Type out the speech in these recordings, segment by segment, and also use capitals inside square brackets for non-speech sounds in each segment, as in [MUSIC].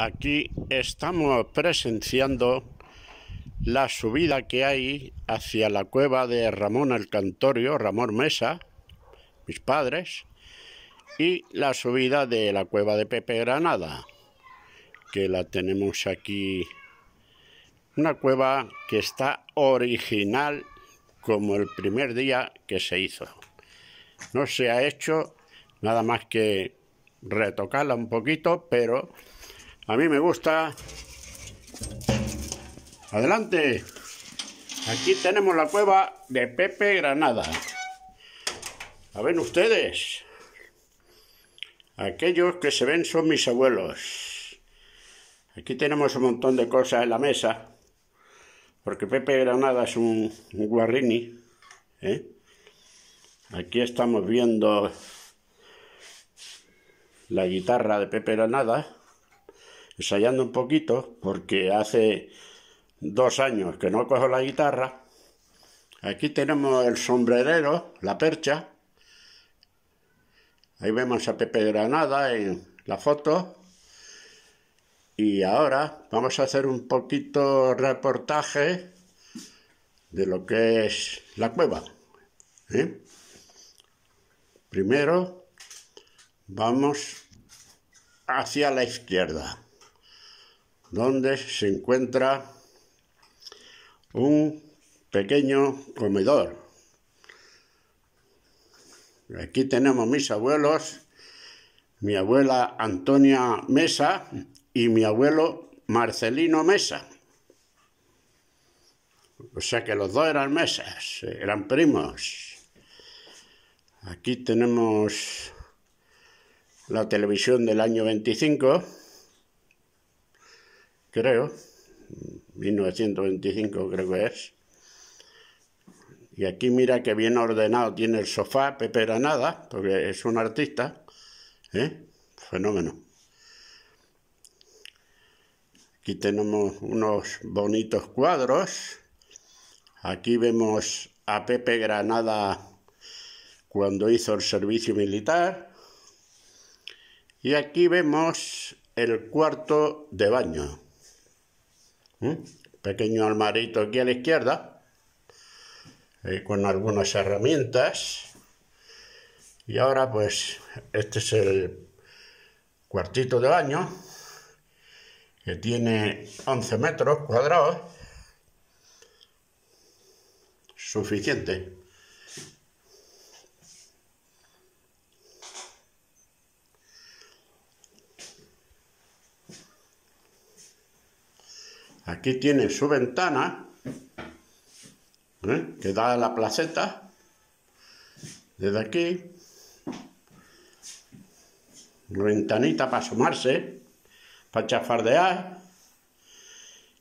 aquí estamos presenciando la subida que hay hacia la cueva de Ramón el Ramón Mesa, mis padres, y la subida de la cueva de Pepe Granada, que la tenemos aquí. Una cueva que está original como el primer día que se hizo. No se ha hecho nada más que retocarla un poquito, pero a mí me gusta. Adelante. Aquí tenemos la cueva de Pepe Granada. A ver ustedes. Aquellos que se ven son mis abuelos. Aquí tenemos un montón de cosas en la mesa. Porque Pepe Granada es un, guarrini. ¿eh? Aquí estamos viendo la guitarra de Pepe Granada ensayando un poquito, porque hace dos años que no cojo la guitarra. Aquí tenemos el sombrerero, la percha. Ahí vemos a Pepe Granada en la foto. Y ahora vamos a hacer un poquito reportaje de lo que es la cueva. ¿eh? Primero vamos hacia la izquierda donde se encuentra un pequeño comedor. Aquí tenemos mis abuelos, mi abuela Antonia Mesa y mi abuelo Marcelino Mesa. O sea que los dos eran mesas, eran primos. Aquí tenemos la televisión del año 25 creo, 1925 creo que es. Y aquí mira que bien ordenado tiene el sofá, Pepe Granada, porque es un artista, ¿eh? fenómeno. Aquí tenemos unos bonitos cuadros. Aquí vemos a Pepe Granada cuando hizo el servicio militar. Y aquí vemos el cuarto de baño. ¿Mm? Pequeño almarito aquí a la izquierda, eh, con algunas herramientas. Y ahora pues este es el cuartito de baño, que tiene 11 metros cuadrados, suficiente. Aquí tiene su ventana, ¿eh? que da a la placeta, desde aquí, ventanita para sumarse, para chafardear,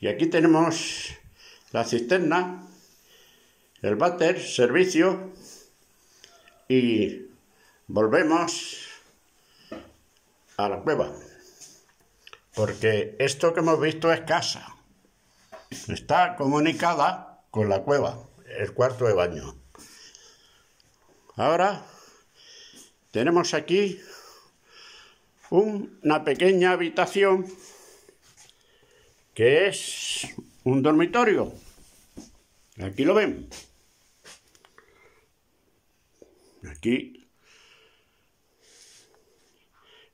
y aquí tenemos la cisterna, el váter, servicio, y volvemos a la cueva, porque esto que hemos visto es casa está comunicada con la cueva, el cuarto de baño. Ahora tenemos aquí una pequeña habitación que es un dormitorio. Aquí lo ven. Aquí,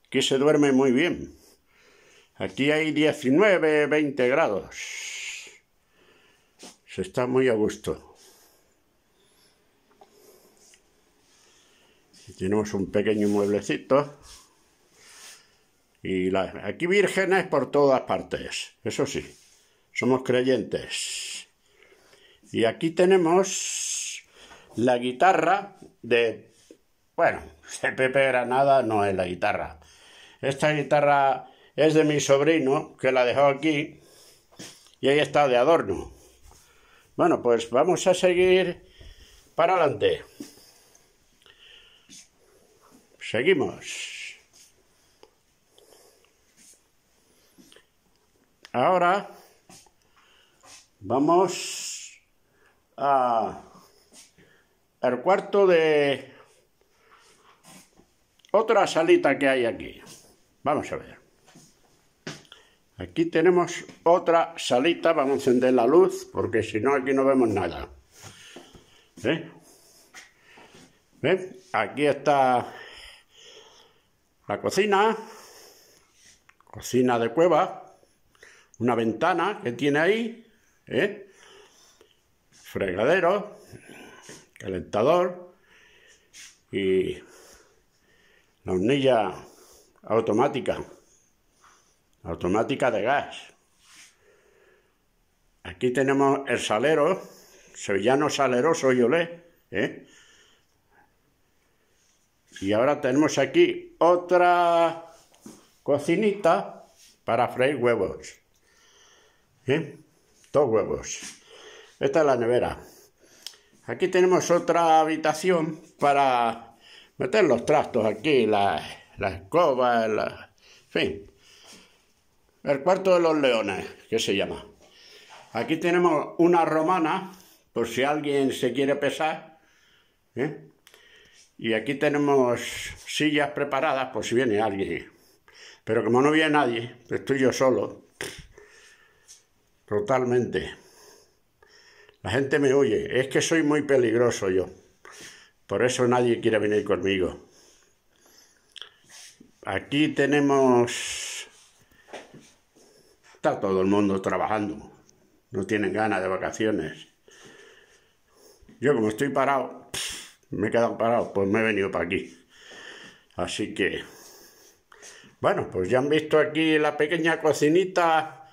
aquí se duerme muy bien. Aquí hay 19, 20 grados. Se está muy a gusto. Tenemos un pequeño mueblecito. Y aquí vírgenes por todas partes, eso sí, somos creyentes. Y aquí tenemos la guitarra de... Bueno, [LAUGHS] de Pepe Granada no es la guitarra. Esta guitarra es de mi sobrino, que la dejó aquí, y ahí está de adorno. Bueno, pues vamos a seguir para adelante. Seguimos. Ahora vamos a el cuarto de otra salita que hay aquí. Vamos a ver. Aquí tenemos otra salita, vamos a encender la luz, porque si no aquí no vemos nada. ¿Eh? ¿Eh? Aquí está la cocina, cocina de cueva, una ventana que tiene ahí, ¿eh? fregadero, calentador y la hornilla automática automática de gas. Aquí tenemos el salero, sevillano saleroso y olé, ¿eh? Y ahora tenemos aquí otra cocinita para freír huevos. ¿eh? Dos huevos. Esta es la nevera. Aquí tenemos otra habitación para meter los trastos aquí, la escoba, en fin. El cuarto de los leones, que se llama. Aquí tenemos una romana, por si alguien se quiere pesar. ¿eh? Y aquí tenemos sillas preparadas, por si viene alguien. Pero como no viene nadie, estoy yo solo. Totalmente. La gente me huye. Es que soy muy peligroso yo. Por eso nadie quiere venir conmigo. Aquí tenemos Está todo el mundo trabajando. No tienen ganas de vacaciones. Yo como estoy parado, me he quedado parado, pues me he venido para aquí. Así que, bueno, pues ya han visto aquí la pequeña cocinita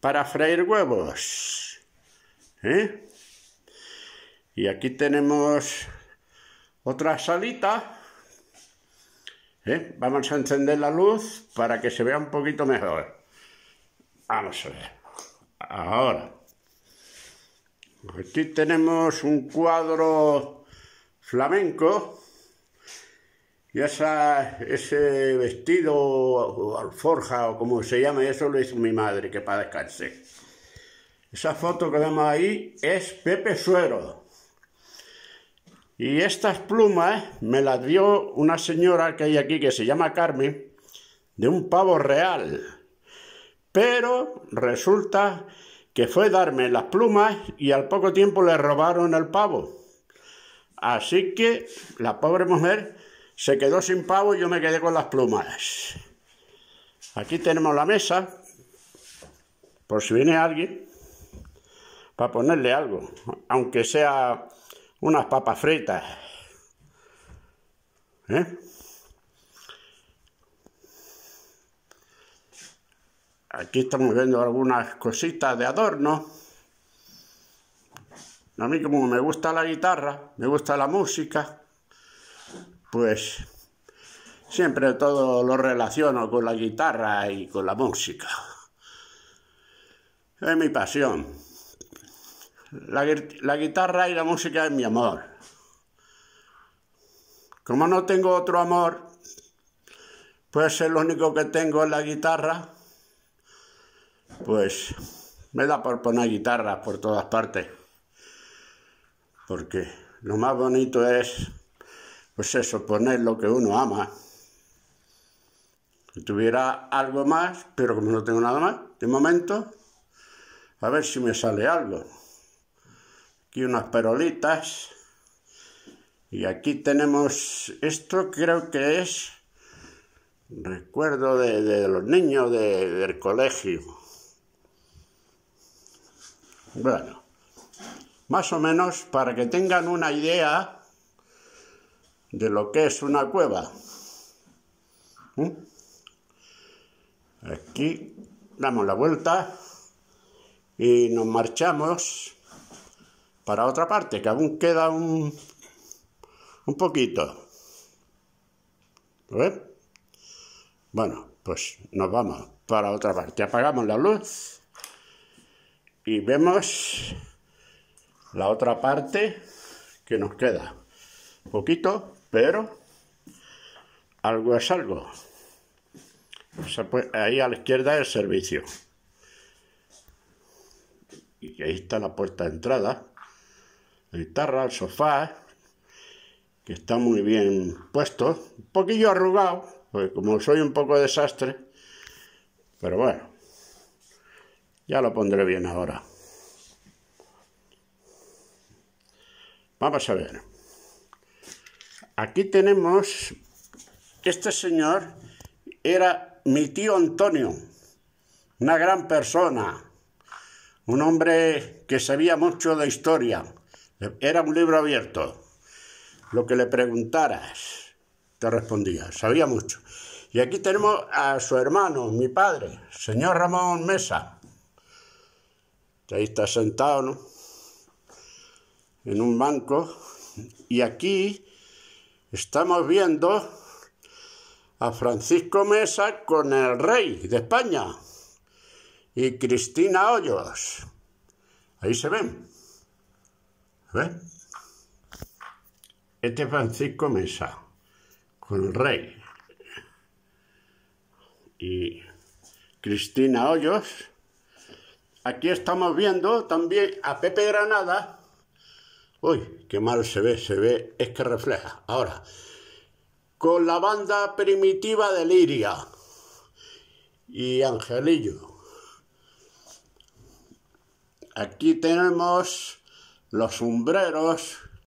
para freír huevos. ¿eh? Y aquí tenemos otra salita. ¿Eh? Vamos a encender la luz para que se vea un poquito mejor. Vamos a ver. Ahora. Aquí tenemos un cuadro flamenco y esa, ese vestido o alforja o como se llama, eso lo hizo mi madre, que para descansar. Esa foto que vemos ahí es Pepe Suero. Y estas plumas me las dio una señora que hay aquí que se llama Carmen, de un pavo real pero resulta que fue darme las plumas y al poco tiempo le robaron el pavo. Así que la pobre mujer se quedó sin pavo y yo me quedé con las plumas. Aquí tenemos la mesa, por si viene alguien, para ponerle algo, aunque sea unas papas fritas. ¿Eh? Aquí estamos viendo algunas cositas de adorno. A mí como me gusta la guitarra, me gusta la música, pues siempre todo lo relaciono con la guitarra y con la música. Es mi pasión. La, guitarra y la música es mi amor. Como no tengo otro amor, pues el único que tengo es la guitarra pues me da por poner guitarras por todas partes. Porque lo más bonito es, pues eso, poner lo que uno ama. Si tuviera algo más, pero como no tengo nada más, de momento, a ver si me sale algo. Aquí unas perolitas. Y aquí tenemos, esto creo que es recuerdo de, los niños del colegio. Bueno, más o menos para que tengan una idea de lo que es una cueva. ¿Mm? Aquí damos la vuelta y nos marchamos para otra parte, que aún queda un, un poquito. Bueno, pues nos vamos para otra parte. Apagamos la luz y vemos la otra parte que nos queda. Poquito, pero algo es algo. Ahí a la izquierda el servicio. Y ahí está la puerta de entrada. La guitarra, el sofá, que está muy bien puesto. Un poquillo arrugado, porque como soy un poco desastre. Pero bueno, ya lo pondré bien ahora. Vamos a ver. Aquí tenemos, este señor era mi tío Antonio, una gran persona, un hombre que sabía mucho de historia, era un libro abierto. Lo que le preguntaras, te respondía, sabía mucho. Y aquí tenemos a su hermano, mi padre, señor Ramón Mesa ahí está sentado, ¿no? En un banco. Y aquí estamos viendo a Francisco Mesa con el rey de España y Cristina Hoyos. Ahí se ven. ¿Ven? Este Francisco Mesa con el rey y Cristina Hoyos aquí estamos viendo también a Pepe Granada. Uy, qué mal se ve, se ve, es que refleja. Ahora, con la banda primitiva de Liria y Angelillo. Aquí tenemos los sombreros